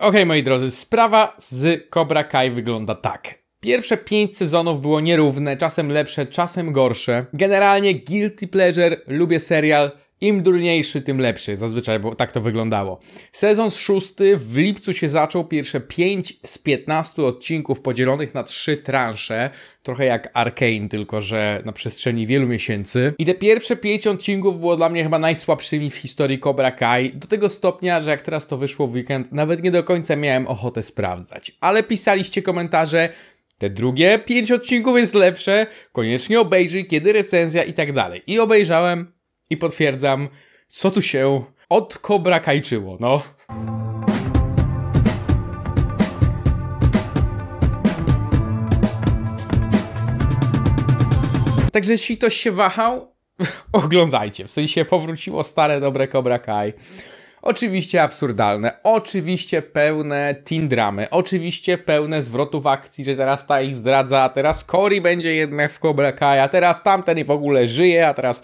Okej, okay, moi drodzy, sprawa z Cobra Kai wygląda tak. Pierwsze pięć sezonów było nierówne, czasem lepsze, czasem gorsze. Generalnie guilty pleasure, lubię serial, im durniejszy, tym lepszy, zazwyczaj, bo tak to wyglądało. Sezon szósty w lipcu się zaczął, pierwsze 5 z 15 odcinków podzielonych na trzy transze, trochę jak Arkane, tylko że na przestrzeni wielu miesięcy. I te pierwsze 5 odcinków było dla mnie chyba najsłabszymi w historii Cobra Kai, do tego stopnia, że jak teraz to wyszło w weekend, nawet nie do końca miałem ochotę sprawdzać. Ale pisaliście komentarze, te drugie 5 odcinków jest lepsze, koniecznie obejrzyj, kiedy recenzja i tak dalej. I obejrzałem i potwierdzam, co tu się od kobra kajczyło, no. Także jeśli ktoś się wahał, oglądajcie. W sensie powróciło stare dobre Cobra Kai. Oczywiście absurdalne, oczywiście pełne teen dramy, oczywiście pełne zwrotów akcji, że teraz ta ich zdradza, a teraz Cory będzie jednak w Cobra Kai, a teraz tamten i w ogóle żyje, a teraz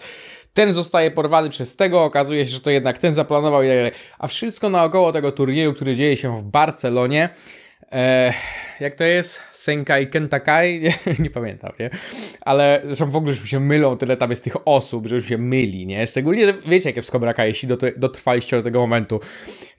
ten zostaje porwany przez tego, okazuje się, że to jednak ten zaplanował i tak dalej. A wszystko naokoło tego turnieju, który dzieje się w Barcelonie, E, jak to jest? Senkai Kentakai? Nie, nie, pamiętam, nie? Ale zresztą w ogóle już się mylą, tyle tam jest tych osób, że już się myli, nie? Szczególnie, że wiecie, jakie jest w Cobra Kai, jeśli dotrwaliście do tego momentu.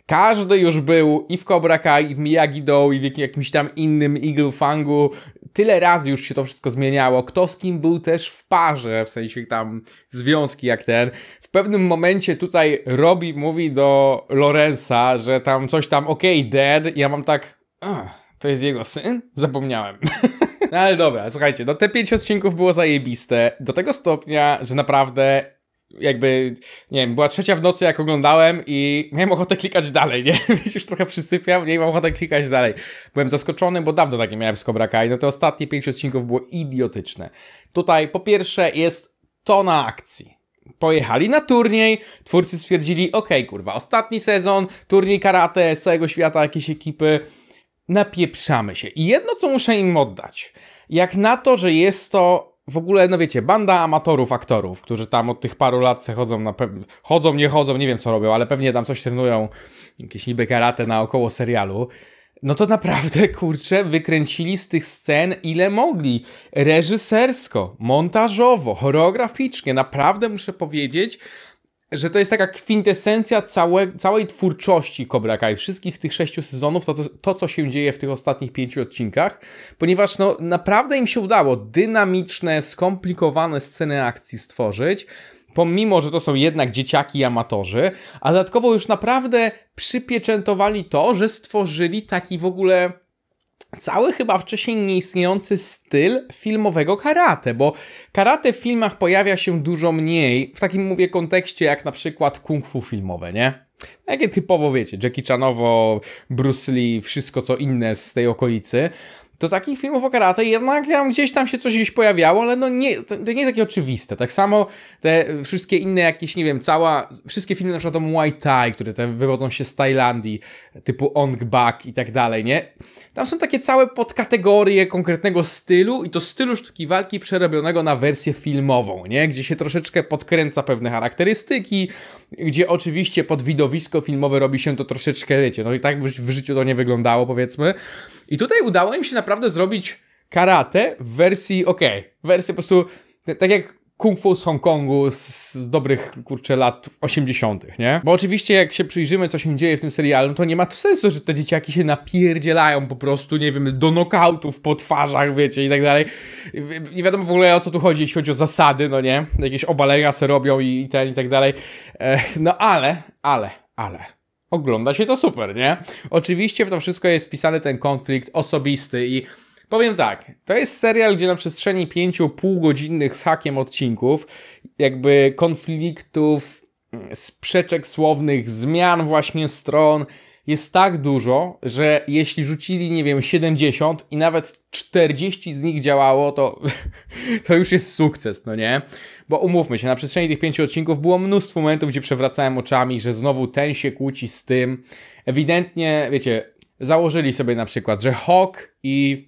Każdy już był i w Cobra Kai, i w Miyagi-Do, i w jakimś tam innym Eagle Fangu, tyle razy już się to wszystko zmieniało, kto z kim był też w parze, w sensie tam związki jak ten. W pewnym momencie tutaj Robi mówi do Lorenza, że tam coś tam, okej, okay, dead, ja mam tak, to jest jego syn? Zapomniałem. No ale dobra, słuchajcie, no te pięć odcinków było zajebiste do tego stopnia, że naprawdę jakby, nie wiem, była trzecia w nocy, jak oglądałem i miałem ochotę klikać dalej, nie? Już trochę przysypiam, nie mam ochotę klikać dalej. Byłem zaskoczony, bo dawno tak nie miałem z Cobra Kai. No te ostatnie pięć odcinków było idiotyczne. Tutaj po pierwsze jest tona akcji pojechali na turniej, twórcy stwierdzili, ok, kurwa, ostatni sezon, turniej karate z całego świata, jakieś ekipy, napieprzamy się. I jedno, co muszę im oddać, jak na to, że jest to w ogóle, no wiecie, banda amatorów, aktorów, którzy tam od tych paru lat chodzą na chodzą, nie chodzą, nie wiem co robią, ale pewnie tam coś trenują, jakieś niby karate naokoło serialu. No to naprawdę, kurczę, wykręcili z tych scen ile mogli. Reżysersko, montażowo, choreograficznie, naprawdę muszę powiedzieć, że to jest taka kwintesencja całe, całej twórczości Cobra Kai, wszystkich tych sześciu sezonów, to, to, co się dzieje w tych ostatnich pięciu odcinkach, ponieważ no, naprawdę im się udało dynamiczne, skomplikowane sceny akcji stworzyć, pomimo, że to są jednak dzieciaki i amatorzy, a dodatkowo już naprawdę przypieczętowali to, że stworzyli taki w ogóle cały chyba wcześniej nieistniejący styl filmowego karate, bo karate w filmach pojawia się dużo mniej, w takim mówię kontekście jak na przykład kung fu filmowe, nie? Takie typowo, wiecie, Jackie Chanowo, Bruce Lee, wszystko co inne z tej okolicy to takich filmów o karate jednak gdzieś tam się coś gdzieś pojawiało, ale no nie, to, to, nie jest takie oczywiste. Tak samo te wszystkie inne jakieś, nie wiem, cała, wszystkie filmy na przykład o Muay Thai, które te wywodzą się z Tajlandii, typu Ong Bak i tak dalej, nie? Tam są takie całe podkategorie konkretnego stylu i to stylu sztuki walki przerobionego na wersję filmową, nie? Gdzie się troszeczkę podkręca pewne charakterystyki, gdzie oczywiście pod widowisko filmowe robi się to troszeczkę, wiecie, no i tak byś w życiu to nie wyglądało, powiedzmy, i tutaj udało im się naprawdę zrobić karate w wersji, okej, okay, wersji po prostu, tak jak kung fu z Hongkongu z, z, dobrych, kurczę, lat 80., nie? Bo oczywiście, jak się przyjrzymy, co się dzieje w tym serialu, to nie ma to sensu, że te dzieciaki się napierdzielają po prostu, nie wiem, do nokautów po twarzach, wiecie, i tak dalej. Nie wiadomo w ogóle o co tu chodzi, jeśli chodzi o zasady, no nie? Jakieś obalenia se robią i, i ten, i tak dalej. E, no ale, ale, ale ogląda się to super, nie? Oczywiście w to wszystko jest wpisany ten konflikt osobisty i powiem tak, to jest serial, gdzie na przestrzeni pięciu półgodzinnych z hakiem odcinków jakby konfliktów, mm, sprzeczek słownych, zmian właśnie stron, jest tak dużo, że jeśli rzucili, nie wiem, 70 i nawet 40 z nich działało, to, to już jest sukces, no nie? Bo umówmy się, na przestrzeni tych pięciu odcinków było mnóstwo momentów, gdzie przewracałem oczami, że znowu ten się kłóci z tym. Ewidentnie, wiecie, założyli sobie na przykład, że Hawk i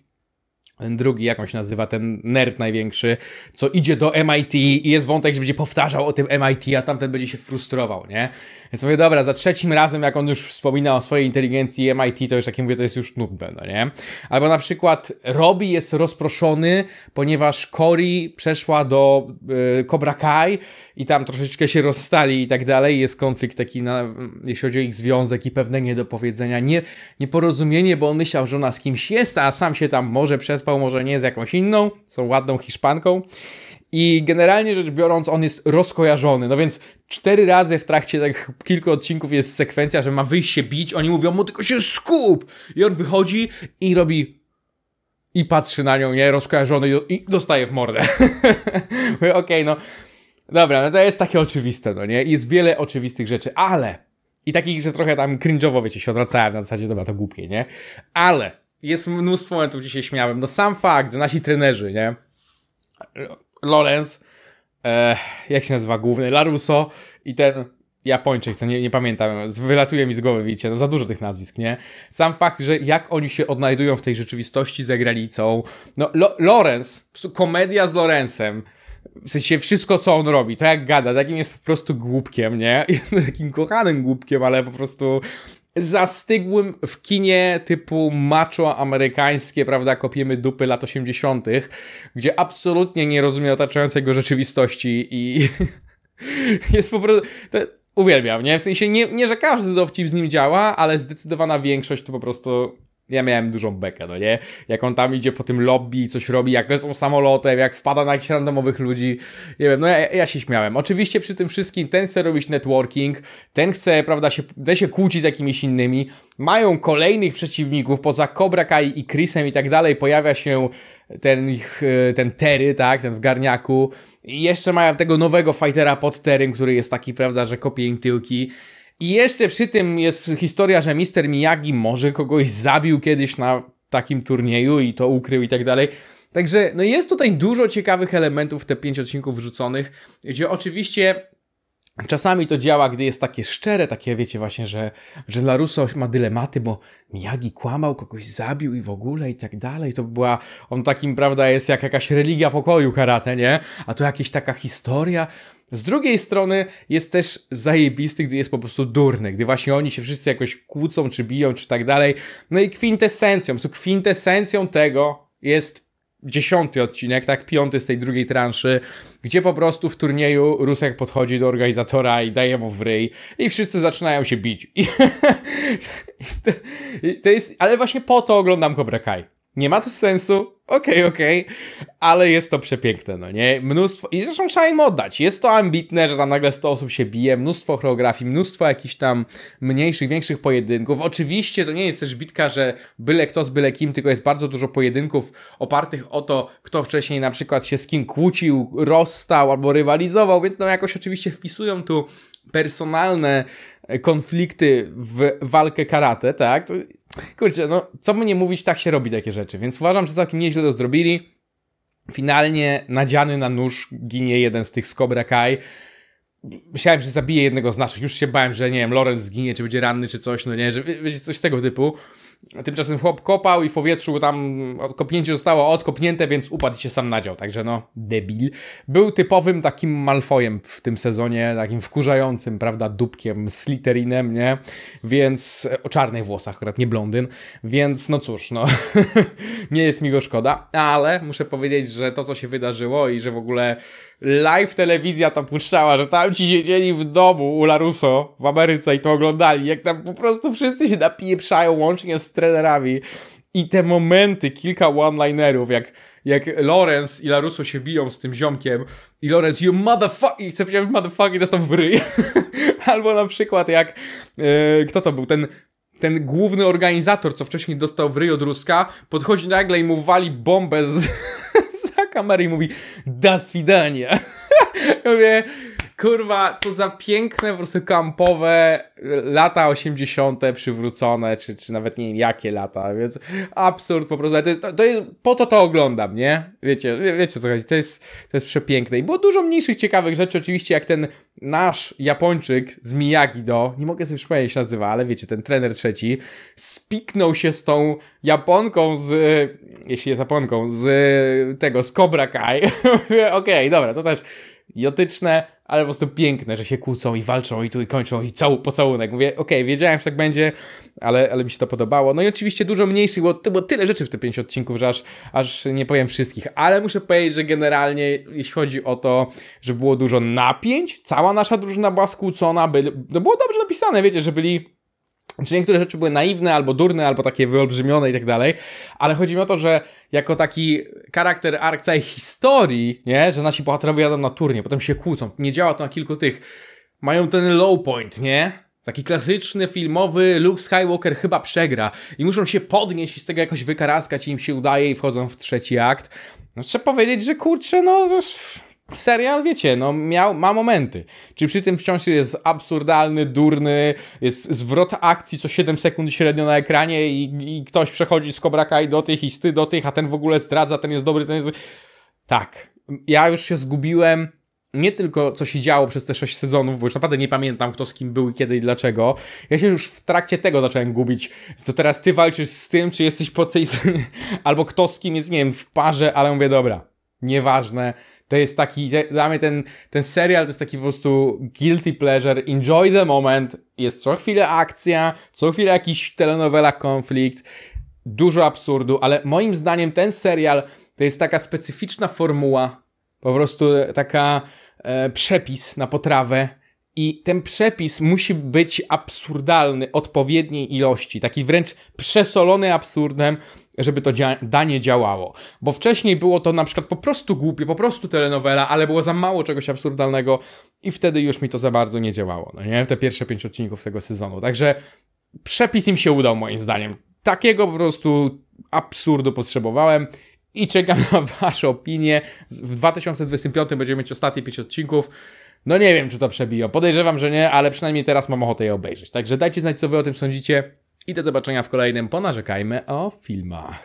drugi, jak on się nazywa, ten nerd największy, co idzie do MIT i jest wątek, że będzie powtarzał o tym MIT, a tamten będzie się frustrował, nie? Więc mówię, dobra, za trzecim razem, jak on już wspomina o swojej inteligencji MIT, to już takie mówię, to jest już nudne, no nie? Albo na przykład Robi jest rozproszony, ponieważ Cory przeszła do yy, Cobra Kai i tam troszeczkę się rozstali i tak dalej. Jest konflikt taki, na, jeśli chodzi o ich związek i pewne niedopowiedzenia, nie, nieporozumienie, bo on myślał, że ona z kimś jest, a sam się tam może przespać wyspą, może nie z jakąś inną, są ładną Hiszpanką. I generalnie rzecz biorąc, on jest rozkojarzony. No więc cztery razy w trakcie tych tak kilku odcinków jest sekwencja, że ma wyjść się bić. Oni mówią mu tylko się skup! I on wychodzi i robi. I patrzy na nią, nie rozkojarzony, i dostaje w mordę. Okej, okay, no. Dobra, no to jest takie oczywiste, no nie? Jest wiele oczywistych rzeczy, ale. I takich, że trochę tam cringe'owo, wiecie, się odwracałem na zasadzie, dobra, to głupie, nie? Ale jest mnóstwo momentów, gdzie się śmiałem. No sam fakt, że nasi trenerzy, nie? Lorenz, e, jak się nazywa główny, Laruso i ten Japończyk, co nie, nie pamiętam, wylatuje mi z głowy, widzicie, no za dużo tych nazwisk, nie? Sam fakt, że jak oni się odnajdują w tej rzeczywistości za granicą. No, Lo Lorenz, komedia z Lorenzem. W sensie wszystko, co on robi, to jak gada, takim jest po prostu głupkiem, nie? Takim kochanym głupkiem, ale po prostu zastygłym w kinie typu macho amerykańskie, prawda, kopiemy dupy lat 80., gdzie absolutnie nie rozumie otaczającego rzeczywistości i jest po prostu... To, uwielbiam, nie? W sensie nie, nie, że każdy dowcip z nim działa, ale zdecydowana większość to po prostu ja miałem dużą bekę, no nie? Jak on tam idzie po tym lobby, coś robi, jak lecą samolotem, jak wpada na jakichś randomowych ludzi, nie wiem, no ja, ja się śmiałem. Oczywiście przy tym wszystkim ten chce robić networking, ten chce, prawda, się, ten się kłócić z jakimiś innymi, mają kolejnych przeciwników, poza Cobra Kai i Chrisem i tak dalej, pojawia się ten ich, e, ten Terry, tak, ten w garniaku i jeszcze mają tego nowego fightera pod Terrym, który jest taki, prawda, że kopie im tyłki, i jeszcze przy tym jest historia, że Mister Miyagi może kogoś zabił kiedyś na takim turnieju i to ukrył i tak dalej. Także no jest tutaj dużo ciekawych elementów, te pięć odcinków wrzuconych, gdzie oczywiście Czasami to działa, gdy jest takie szczere, takie wiecie właśnie, że, że Laruso ma dylematy, bo Miyagi kłamał, kogoś zabił i w ogóle i tak dalej. To była, on takim, prawda, jest jak jakaś religia pokoju karate, nie? A to jakaś taka historia. Z drugiej strony jest też zajebisty, gdy jest po prostu durny, gdy właśnie oni się wszyscy jakoś kłócą, czy biją, czy tak dalej. No i kwintesencją, tu kwintesencją tego jest dziesiąty odcinek, tak, piąty z tej drugiej transzy, gdzie po prostu w turnieju Rusek podchodzi do organizatora i daje mu w ryj i wszyscy zaczynają się bić. I, to jest, ale właśnie po to oglądam Cobra Kai nie ma to sensu, okej, okay, okej, okay. ale jest to przepiękne, no nie? Mnóstwo, i zresztą trzeba im oddać, jest to ambitne, że tam nagle 100 osób się bije, mnóstwo choreografii, mnóstwo jakichś tam mniejszych, większych pojedynków. Oczywiście to nie jest też bitka, że byle kto z byle kim, tylko jest bardzo dużo pojedynków opartych o to, kto wcześniej na przykład się z kim kłócił, rozstał albo rywalizował, więc no jakoś oczywiście wpisują tu personalne e, konflikty w walkę karate, tak? kurczę, no co by nie mówić, tak się robi takie rzeczy, więc uważam, że całkiem nieźle to zrobili. Finalnie nadziany na nóż ginie jeden z tych z Cobra Kai. Myślałem, że zabije jednego z naszych, już się bałem, że nie wiem, Lorenz zginie, czy będzie ranny, czy coś, no nie, że będzie coś tego typu. Tymczasem chłop kopał i w powietrzu tam kopnięcie zostało odkopnięte, więc upadł się sam nadział. Także no, debil. Był typowym takim Malfojem w tym sezonie, takim wkurzającym, prawda, dupkiem, sliterinem, nie? Więc e, o czarnych włosach, akurat nie blondyn. Więc no cóż, no, nie jest mi go szkoda, ale muszę powiedzieć, że to, co się wydarzyło i że w ogóle live telewizja to puszczała, że tam ci siedzieli w domu u Laruso w Ameryce i to oglądali, jak tam po prostu wszyscy się napieprzają łącznie z z trenerami i te momenty, kilka one-linerów, jak jak Lorenz i Larusso się biją z tym ziomkiem i Lorenz you motherfucker i chce powiedzieć motherfucker i dostał w ryj. Albo na przykład jak yy, kto to był, ten ten główny organizator, co wcześniej dostał w ryj od Ruska, podchodzi nagle i mu wali bombę z, za kamery i mówi das swidania. Ja mówię, kurwa, co za piękne, po prostu kampowe y, lata 80. przywrócone, czy, czy nawet nie wiem jakie lata, więc absurd po prostu. To jest, to, to jest, po to to oglądam, nie? Wiecie, wiecie co chodzi, to jest, to jest przepiękne. I było dużo mniejszych ciekawych rzeczy, oczywiście, jak ten nasz Japończyk z Miyagi do, nie mogę sobie przypomnieć się nazywa, ale wiecie, ten trener trzeci, spiknął się z tą Japonką z, y, jeśli jest Japonką, z tego, z Cobra Kai. Okej, okay, dobra, to też jotyczne, ale po prostu piękne, że się kłócą i walczą i tu i kończą i całą pocałunek. Mówię, okej, okay, wiedziałem, że tak będzie, ale, ale mi się to podobało. No i oczywiście dużo mniejszych, bo było tyle rzeczy w te pięciu odcinków, że aż, aż nie powiem wszystkich, ale muszę powiedzieć, że generalnie jeśli chodzi o to, że było dużo napięć, cała nasza drużyna była skłócona, byli, no było dobrze napisane, wiecie, że byli czy znaczy, niektóre rzeczy były naiwne, albo durne, albo takie wyolbrzymione i tak dalej, ale chodzi mi o to, że jako taki charakter arc całej historii, nie, że nasi bohaterowie jadą na turnie, potem się kłócą, nie działa to na kilku tych, mają ten low point, nie, Taki klasyczny, filmowy Luke Skywalker chyba przegra i muszą się podnieść i z tego jakoś wykaraskać i im się udaje i wchodzą w trzeci akt. No, trzeba powiedzieć, że kurczę, no serial, wiecie, no miał, ma momenty. Czyli przy tym wciąż jest absurdalny, durny, jest zwrot akcji co 7 sekund średnio na ekranie i, i ktoś przechodzi z Kobraka i do tych, i z ty do tych, a ten w ogóle zdradza, ten jest dobry, ten jest... Tak, ja już się zgubiłem nie tylko co się działo przez te sześć sezonów, bo już naprawdę nie pamiętam kto z kim był i kiedy i dlaczego. Ja się już w trakcie tego zacząłem gubić. Co teraz ty walczysz z tym, czy jesteś po tej... albo kto z kim jest, nie wiem, w parze, ale mówię, dobra, nieważne, to jest taki, dla mnie ten, ten serial to jest taki po prostu guilty pleasure, enjoy the moment, jest co chwilę akcja, co chwilę jakiś telenowela konflikt, dużo absurdu, ale moim zdaniem ten serial to jest taka specyficzna formuła, po prostu taka e, przepis na potrawę, i ten przepis musi być absurdalny, odpowiedniej ilości, taki wręcz przesolony absurdem, żeby to dzia danie działało. Bo wcześniej było to na przykład po prostu głupie, po prostu telenowela, ale było za mało czegoś absurdalnego i wtedy już mi to za bardzo nie działało. No nie, wiem te pierwsze pięć odcinków tego sezonu. Także przepis im się udał moim zdaniem. Takiego po prostu absurdu potrzebowałem i czekam na wasze opinie. W 2025 będziemy mieć ostatnie 5 odcinków. No nie wiem, czy to przebiją. Podejrzewam, że nie, ale przynajmniej teraz mam ochotę je obejrzeć. Także dajcie znać, co wy o tym sądzicie i do zobaczenia w kolejnym Ponarzekajmy o filmach.